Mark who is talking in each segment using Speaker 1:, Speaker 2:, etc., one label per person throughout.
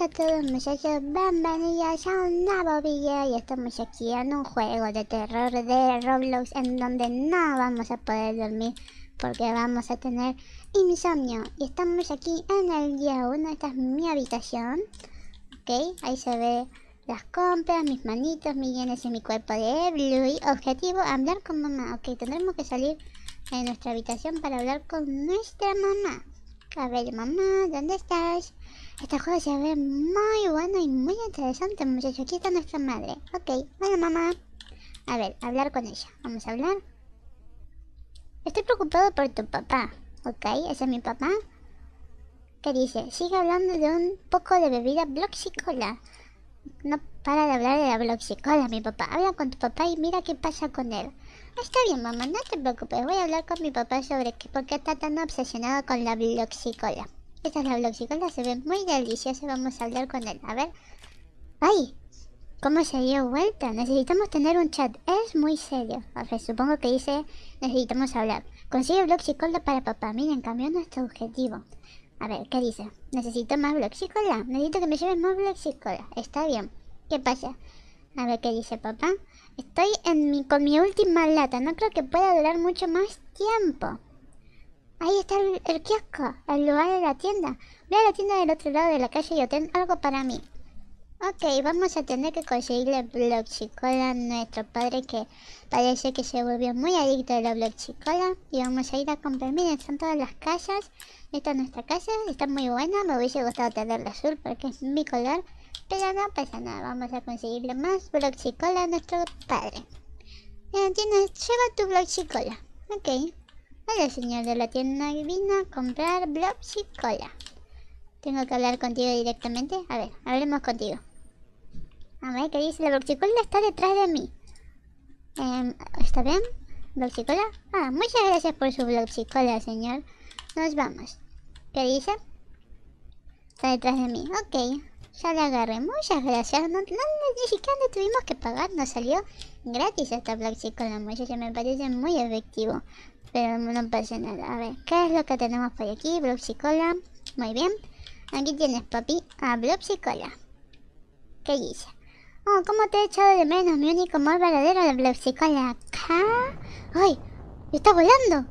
Speaker 1: a todos muchachos, bienvenidos a un nuevo video y estamos aquí en un juego de terror de Roblox en donde no vamos a poder dormir porque vamos a tener insomnio y estamos aquí en el día 1, esta es mi habitación ok, ahí se ve las compras, mis manitos, mis yenes y mi cuerpo de Blue objetivo, hablar con mamá, ok, tendremos que salir de nuestra habitación para hablar con nuestra mamá a ver, mamá, ¿dónde estás? Esta juego se ve muy buena y muy interesante, muchachos. Aquí está nuestra madre. Ok, bueno, mamá. A ver, hablar con ella. Vamos a hablar. Estoy preocupado por tu papá. Ok, ese es mi papá. ¿Qué dice? Sigue hablando de un poco de bebida bloxicola. No para de hablar de la bloxicola, mi papá. Habla con tu papá y mira qué pasa con él. Está bien, mamá, no te preocupes. Voy a hablar con mi papá sobre que por qué está tan obsesionado con la bloxicola. Esta es la bloxicola, se ve muy deliciosa. Vamos a hablar con él. A ver. ¡Ay! ¿Cómo se dio vuelta? Necesitamos tener un chat. Es muy serio. A supongo que dice necesitamos hablar. Consigue bloxicola para papá. Miren, cambió nuestro objetivo. A ver, ¿qué dice? Necesito más bloxicola. Necesito que me lleven más bloxicola. Está bien. ¿Qué pasa? A ver, ¿qué dice papá? Estoy en mi, con mi última lata. No creo que pueda durar mucho más tiempo. Ahí está el, kiosco, el lugar de la tienda. Ve a la tienda del otro lado de la calle y obtén algo para mí. Ok, vamos a tener que conseguirle Chicola a nuestro padre que parece que se volvió muy adicto a la Chicola. Y vamos a ir a comprar. Miren, están todas las casas. Esta es nuestra casa, está muy buena. Me hubiese gustado tener azul porque es mi color. Pero no pasa nada, vamos a conseguirle más bloxicola a nuestro padre. lleva tu bloxicola. Ok. Hola señor de la tienda vino a comprar bloxicola. Tengo que hablar contigo directamente. A ver, hablemos contigo. A ver, ¿qué dice? La bloxicola está detrás de mí. Eh, ¿Está bien? ¿Bloxicola? Ah, muchas gracias por su bloxicola, señor. Nos vamos. ¿Qué dice? Está detrás de mí. Ok, ya la agarré. Muchas gracias. No, no, ni siquiera le tuvimos que pagar. Nos salió gratis esta Bloxicola, con Me parece muy efectivo. Pero no pasa nada. A ver, ¿qué es lo que tenemos por aquí? Bloxicola. Muy bien. Aquí tienes, papi, a Bloxicola. ¿Qué dice? Oh, ¿cómo te he echado de menos? Mi único amor verdadero, la Bloxicola Acá. ¡Ay! ¡Está volando!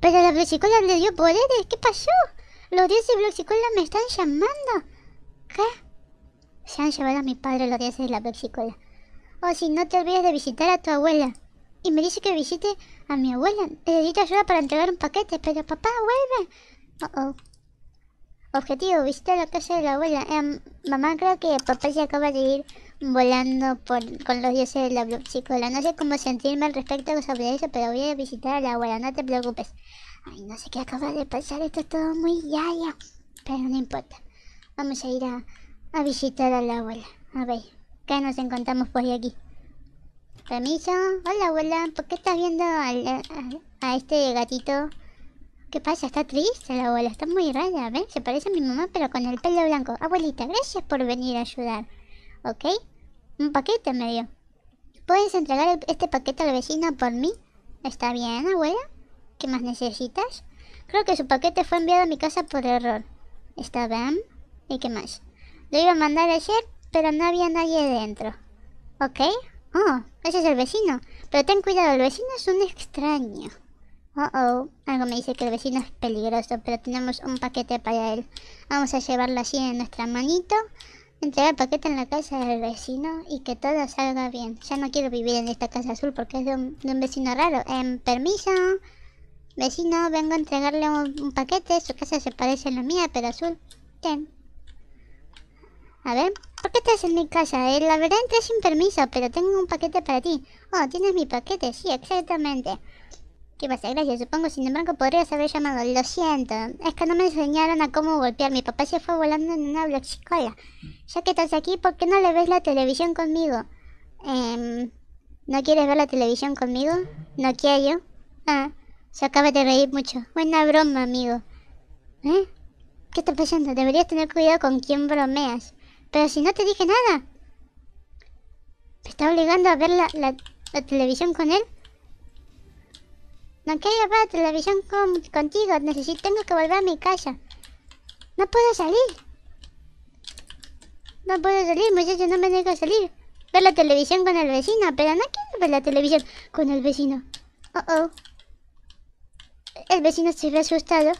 Speaker 1: Pero la Bloxicola le dio poderes. ¿Qué pasó? Los dioses Bloxicola me están llamando. ¿Qué? Se han llevado a mi padre los dioses de la Pepsi Oh, si no te olvides de visitar a tu abuela. Y me dice que visite a mi abuela. Necesito ayuda para entregar un paquete, pero papá, vuelve. Objetivo, visita la casa de la abuela. Eh, mamá, creo que papá se acaba de ir volando por, con los dioses de la psicola. No sé cómo sentirme al respecto sobre eso, pero voy a visitar a la abuela, no te preocupes. Ay, no sé qué acaba de pasar, esto es todo muy yaya Pero no importa. Vamos a ir a, a visitar a la abuela. A ver, ¿qué nos encontramos por aquí? Permiso. Hola, abuela. ¿Por qué estás viendo a, este gatito? ¿Qué pasa? Está triste la abuela. Está muy rara, ¿ven? Se parece a mi mamá, pero con el pelo blanco. Abuelita, gracias por venir a ayudar. ¿Ok? Un paquete me dio. ¿Puedes entregar este paquete al vecino por mí? ¿Está bien, abuela? ¿Qué más necesitas? Creo que su paquete fue enviado a mi casa por error. ¿Está bien? ¿Y qué más? Lo iba a mandar ayer, pero no había nadie dentro. ¿Ok? Oh, ese es el vecino. Pero ten cuidado, el vecino es un extraño. Oh, oh. Algo me dice que el vecino es peligroso, pero tenemos un paquete para él. Vamos a llevarlo así en nuestra manito. Entregar el paquete en la casa del vecino y que todo salga bien. Ya no quiero vivir en esta casa azul porque es de un, vecino raro. Em, permiso. Vecino, vengo a entregarle un, un, paquete. Su casa se parece a la mía, pero azul. Ten. A ver, ¿por qué estás en mi casa? Eh, la verdad entré sin permiso, pero tengo un paquete para ti. Oh, ¿tienes mi paquete? Sí, exactamente. ¿Qué pasa? Gracias, supongo. Sin embargo, podrías haber llamado. Lo siento. Es que no me enseñaron a cómo golpear. Mi papá se fue volando en una bloxicola. Ya que estás aquí, ¿por qué no le ves la televisión conmigo? Em, ¿No quieres ver la televisión conmigo? ¿No quiero? Ah, se acaba de reír mucho. Buena broma, amigo. ¿Eh? ¿Qué está pasando? Deberías tener cuidado con quién bromeas. Pero si no te dije nada. ¿Me está obligando a ver la, la, televisión con él? No quiero ver la televisión contigo. Necesito, tengo que volver a mi casa. No puedo salir. No puedo salir, muchachos, no me dejo salir. Ver la televisión con el vecino, pero no quiero ver la televisión con el vecino. Oh, oh. El vecino se ve asustado.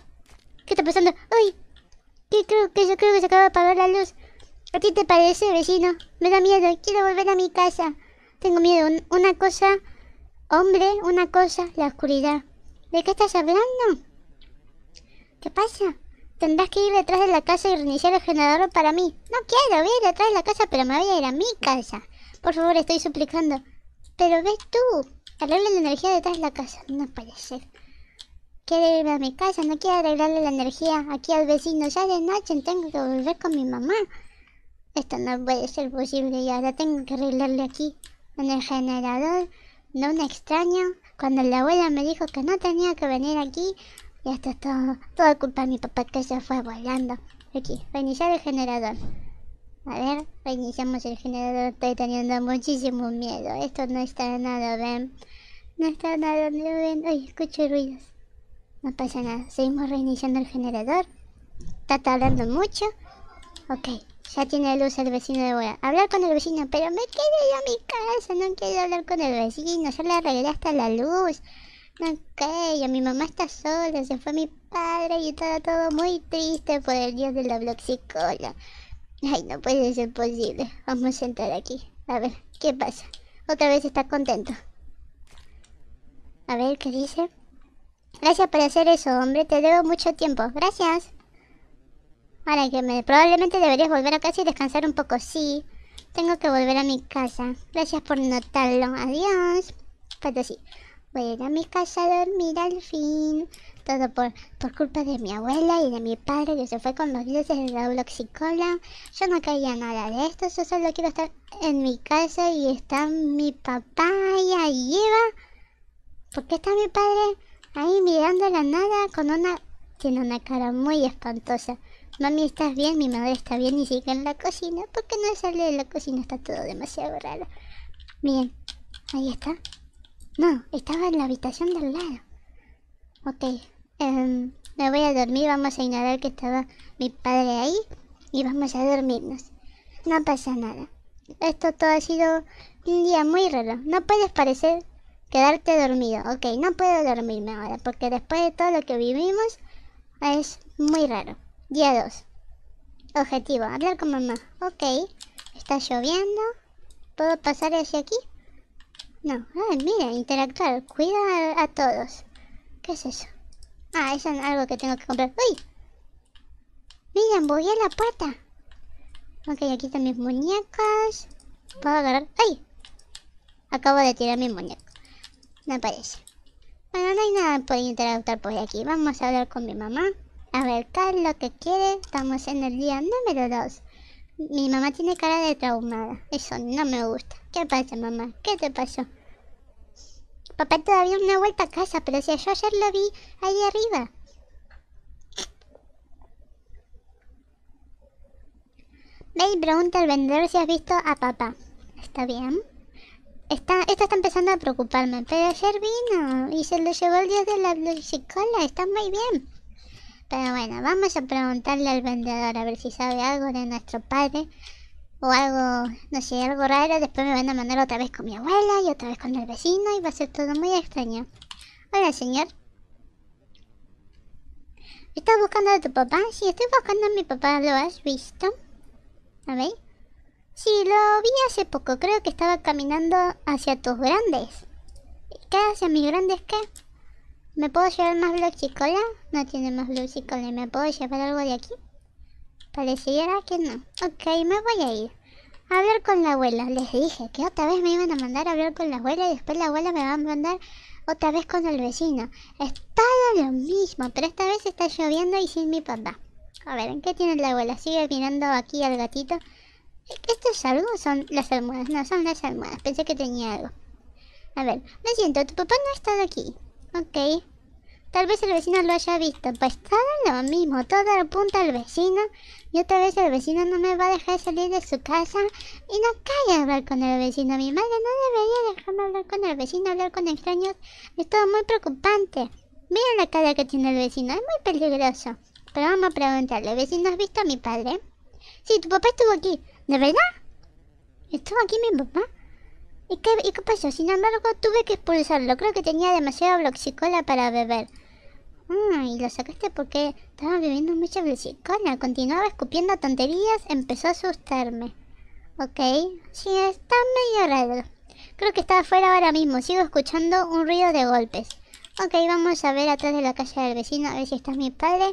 Speaker 1: ¿Qué está pasando? ¡Uy! creo, que yo creo que se acaba de apagar la luz. ¿A ti te parece, vecino? Me da miedo, quiero volver a mi casa. Tengo miedo. Una cosa, hombre, una cosa, la oscuridad. ¿De qué estás hablando? ¿Qué pasa? Tendrás que ir detrás de la casa y reiniciar el generador para mí. No quiero, voy a ir detrás de la casa, pero me voy a ir a mi casa. Por favor, estoy suplicando. Pero ves tú, arregla la energía detrás de la casa. No puede ser. Quiero irme a mi casa, no quiero arreglarle la energía aquí al vecino. Ya de noche tengo que volver con mi mamá. Esto no puede ser posible y ahora tengo que arreglarlo aquí en el generador No un extraño cuando la abuela me dijo que no tenía que venir aquí y esto es todo, culpa de mi papá que se fue volando. Aquí, reiniciar el generador. A ver, reiniciamos el generador. Estoy teniendo muchísimo miedo. Esto no está nada bien. No está nada bien. Ay, escucho ruidos. No pasa nada. Seguimos reiniciando el generador. Está tardando mucho. Ok, ya tiene luz el vecino de boda. Hablar con el vecino, pero me quedé yo a mi casa, no quiero hablar con el vecino, ya le arreglé hasta la luz. No creo mi mamá está sola, se fue mi padre y estaba todo muy triste por el día de la bloxicola. Ay, no puede ser posible. Vamos a sentar aquí. A ver, ¿qué pasa? Otra vez está contento. A ver, ¿qué dice? Gracias por hacer eso, hombre. Te debo mucho tiempo. Gracias. Ahora que me, probablemente deberías volver a casa y descansar un poco. Sí, tengo que volver a mi casa. Gracias por notarlo. Adiós. Pero pues sí, voy a ir a mi casa a dormir al fin. Todo por, por culpa de mi abuela y de mi padre que se fue con los dioses de la uloxicola. Yo no quería nada de esto. Yo solo quiero estar en mi casa y está mi papá y ahí lleva. ¿Por qué está mi padre ahí mirando la nada con una... Tiene una cara muy espantosa. Mami, ¿estás bien? Mi madre está bien y sigue en la cocina. ¿Por qué no sale de la cocina? Está todo demasiado raro. Bien, ahí está. No, estaba en la habitación del lado. Ok, em, me voy a dormir. Vamos a ignorar que estaba mi padre ahí y vamos a dormirnos. No pasa nada. Esto todo ha sido un día muy raro. No puedes parecer quedarte dormido. Ok, no puedo dormirme ahora porque después de todo lo que vivimos es muy raro. Día 2. Objetivo, hablar con mamá. Ok. Está lloviendo. ¿Puedo pasar hacia aquí? No. Ah, mira, interactuar. Cuida a, todos. ¿Qué es eso? Ah, eso es algo que tengo que comprar. ¡Uy! Miren, voy a la puerta. Ok, aquí están mis muñecas. ¿Puedo agarrar? ¡Ay! Acabo de tirar mi muñeco. No aparece. Bueno, no hay nada por interactuar por aquí. Vamos a hablar con mi mamá. A ver, ver, lo que quiere. Estamos en el día número 2. Mi mamá tiene cara de traumada. Eso no me gusta. ¿Qué pasa, mamá? ¿Qué te pasó? Papá todavía no ha vuelto a casa, pero si yo ayer lo vi ahí arriba. Ve y pregunta al vendedor si has visto a papá. ¿Está bien? Está, esto está empezando a preocuparme, pero ayer vino y se lo llevó el dios de la psicóloga. Está muy bien. Pero bueno, vamos a preguntarle al vendedor a ver si sabe algo de nuestro padre o algo, no sé, algo raro. Después me van a mandar otra vez con mi abuela y otra vez con el vecino y va a ser todo muy extraño. Hola, señor. ¿Estás buscando a tu papá? Sí, estoy buscando a mi papá. ¿Lo has visto? A ver. Sí, lo vi hace poco. Creo que estaba caminando hacia tus grandes. ¿Qué hacia mis grandes qué? ¿Me puedo llevar más cola? No tiene más cola ¿Me puedo llevar algo de aquí? Pareciera que no. Ok, me voy a ir. A hablar con la abuela. Les dije que otra vez me iban a mandar a hablar con la abuela y después la abuela me va a mandar otra vez con el vecino. Está lo mismo, pero esta vez está lloviendo y sin mi papá. A ver, ¿en qué tiene la abuela? Sigue mirando aquí al gatito. ¿Esto es algo son las almohadas? No, son las almohadas. Pensé que tenía algo. A ver, lo siento, tu papá no ha estado aquí. Ok. Tal vez el vecino lo haya visto. Pues todo lo mismo. Todo apunta al vecino. Y otra vez el vecino no me va a dejar salir de su casa. Y no cae a hablar con el vecino. Mi madre no debería dejarme hablar con el vecino, hablar con extraños. Es todo muy preocupante. Mira la cara que tiene el vecino. Es muy peligroso. Pero vamos a preguntarle. ¿El ¿Vecino has visto a mi padre? Sí, tu papá estuvo aquí. ¿De verdad? ¿Estuvo aquí mi papá? ¿Y qué, pasó? Sin embargo, tuve que expulsarlo. Creo que tenía demasiada bloxicola para beber. y lo sacaste porque estaba bebiendo mucha bloxicola. Continuaba escupiendo tonterías. Empezó a asustarme. Ok. Sí, está medio raro. Creo que está afuera ahora mismo. Sigo escuchando un ruido de golpes. Ok, vamos a ver atrás de la calle del vecino a ver si está mi padre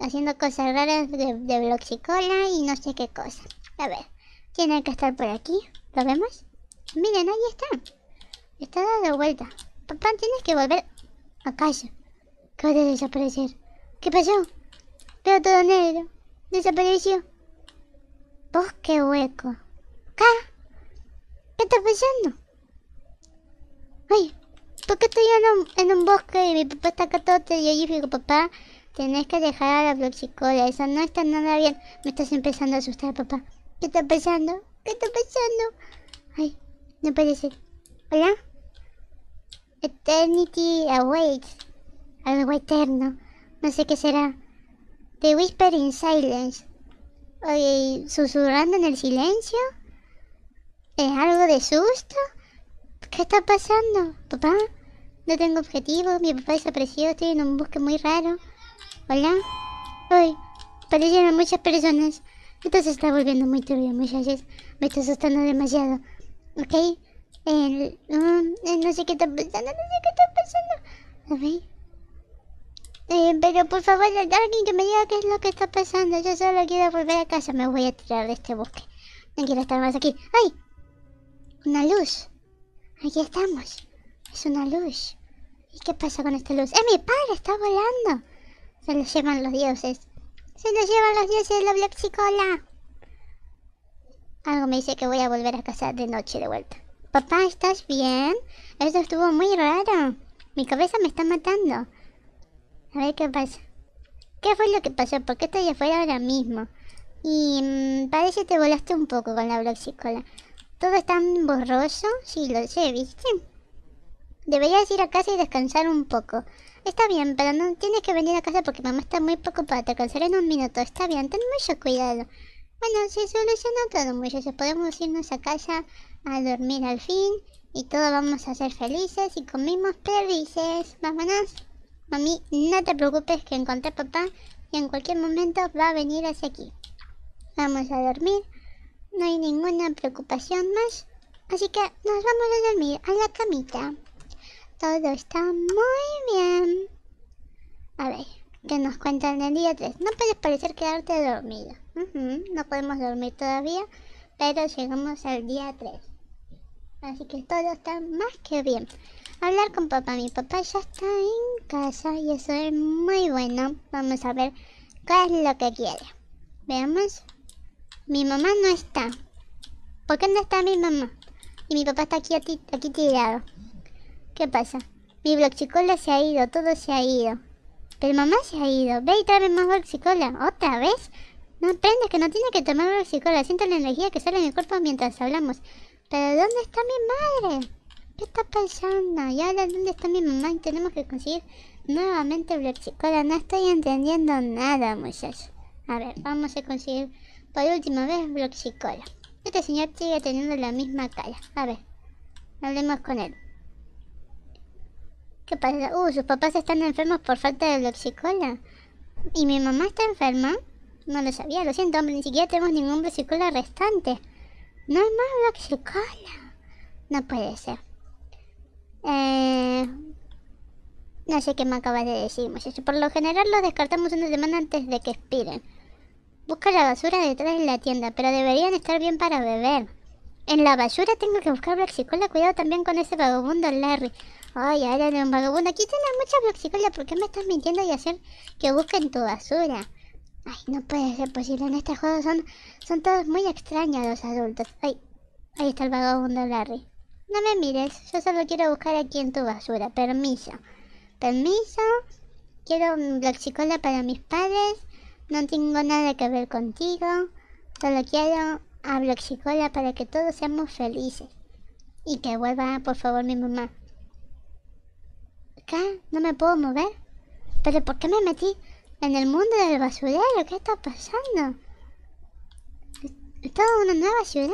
Speaker 1: haciendo cosas raras de, de bloxicola y no sé qué cosa. A ver, tiene que estar por aquí. ¿Lo vemos? Miren, ahí está. Está dando vuelta. Papá, tienes que volver a casa. Acaba de desaparecer. ¿Qué pasó? Veo todo negro. Desapareció. Bosque hueco. ¿Qué? ¿Qué está pasando? Ay, ¿por qué estoy en un, bosque y mi papá está acá todo digo, papá? Tenés que dejar a la floxicola. eso no está nada bien. Me estás empezando a asustar, papá. ¿Qué está pasando? ¿Qué está pasando? Ay, no parece. ¿Hola? Eternity awaits. Algo eterno. No sé qué será. The Whisper in Silence. Oye, susurrando en el silencio. ¿Es algo de susto? ¿Qué está pasando? ¿Papá? No tengo objetivo, mi papá desapareció, estoy en un bosque muy raro. ¿Hola? Uy, parecieron muchas personas. Esto se está volviendo muy turbio, muchachos. Me está asustando demasiado. ¿ok? Eh, no, sé qué está pasando, no sé qué está pasando, eh, pero por favor, alguien que me diga qué es lo que está pasando. Yo solo quiero volver a casa. Me voy a tirar de este bosque. No quiero estar más aquí. ¡Ay! Una luz. Aquí estamos. Es una luz. ¿Y qué pasa con esta luz? ¡Eh, mi padre! ¡Está volando! Se lo llevan los dioses. Se lo llevan los dioses de la Blaxicola. Algo me dice que voy a volver a casa de noche de vuelta. Papá, ¿estás bien? Eso estuvo muy raro. Mi cabeza me está matando. A ver qué pasa. ¿Qué fue lo que pasó? ¿Por qué estoy afuera ahora mismo? Y mm, parece parece te volaste un poco con la broxicola. ¿Todo está borroso? Sí, lo sé, ¿viste? Deberías ir a casa y descansar un poco. Está bien, pero no tienes que venir a casa porque mamá está muy preocupada. Te cansaré en un minuto. Está bien, ten mucho cuidado. Bueno, se solucionó todo muchachos, podemos irnos a casa a dormir al fin y todos vamos a ser felices y comimos perdices. Vámonos. Mami, no te preocupes que encontré a papá y en cualquier momento va a venir hacia aquí. Vamos a dormir. No hay ninguna preocupación más. Así que nos vamos a dormir a la camita. Todo está muy bien. A ver, ¿qué nos cuentan el día 3? No puedes parecer quedarte dormido. No podemos dormir todavía, pero llegamos al día 3. Así que todo está más que bien. Hablar con papá. Mi papá ya está en casa y eso es muy bueno. Vamos a ver qué es lo que quiere. Veamos. Mi mamá no está. ¿Por qué no está mi mamá? Y mi papá está aquí, aquí tirado. ¿Qué pasa? Mi bloxicola se ha ido, todo se ha ido. Pero mamá se ha ido. Ve y tráeme más bloxicola. ¿Otra vez? No aprendes que no tienes que tomar bloxicola Siento la energía que sale en el cuerpo mientras hablamos. ¿Pero dónde está mi madre? ¿Qué está pasando? ¿Y ahora dónde está mi mamá? Y tenemos que conseguir nuevamente bloxicola No estoy entendiendo nada, muchachos. A ver, vamos a conseguir por última vez bloxicola Este señor sigue teniendo la misma cara. A ver, hablemos con él. ¿Qué pasa? Uh, sus papás están enfermos por falta de bloxicola ¿Y mi mamá está enferma? No lo sabía, lo siento, hombre. Ni siquiera tenemos ningún versicular restante. No hay más versicola. No puede ser. Eh... No sé qué me acaba de decir, muchachos. Por lo general los descartamos una semana antes de que expiren. Busca la basura detrás de la tienda, pero deberían estar bien para beber. En la basura tengo que buscar Blaxicola. Cuidado también con ese vagabundo Larry. Ay, ahora un vagabundo. Aquí tienes mucha Blaxicola. ¿Por qué me estás mintiendo y hacer que busquen tu basura? Ay, no puede ser posible. En este juego son, son todos muy extraños los adultos. Ay, ahí está el vagabundo Larry. No me mires, yo solo quiero buscar aquí en tu basura. Permiso. Permiso. Quiero un bloxicola para mis padres. No tengo nada que ver contigo. Solo quiero a bloxicola para que todos seamos felices. Y que vuelva, por favor, mi mamá. ¿Acá? ¿No me puedo mover? ¿Pero por qué me metí? en el mundo del basurero, ¿qué está pasando? en una nueva ciudad?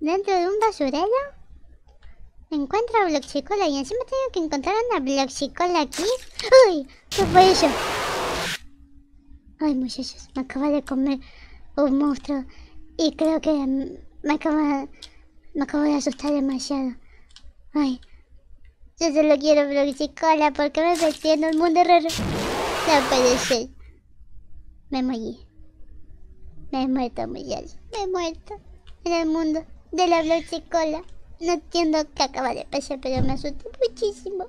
Speaker 1: ¿Dentro de un basurero? Encuentro a Bloxicola y encima tengo que encontrar una Bloxicola aquí. ¡Uy! ¿Qué fue eso? Ay, muchachos, me acaba de comer un monstruo y creo que me acaba, me acabo de asustar demasiado. Ay, yo solo quiero Bloxicola porque me estoy en un mundo raro. No Me morí. Me he muerto, Miguel. Me he muerto. En el mundo de la cola No entiendo qué acaba de pasar, pero me asusté muchísimo.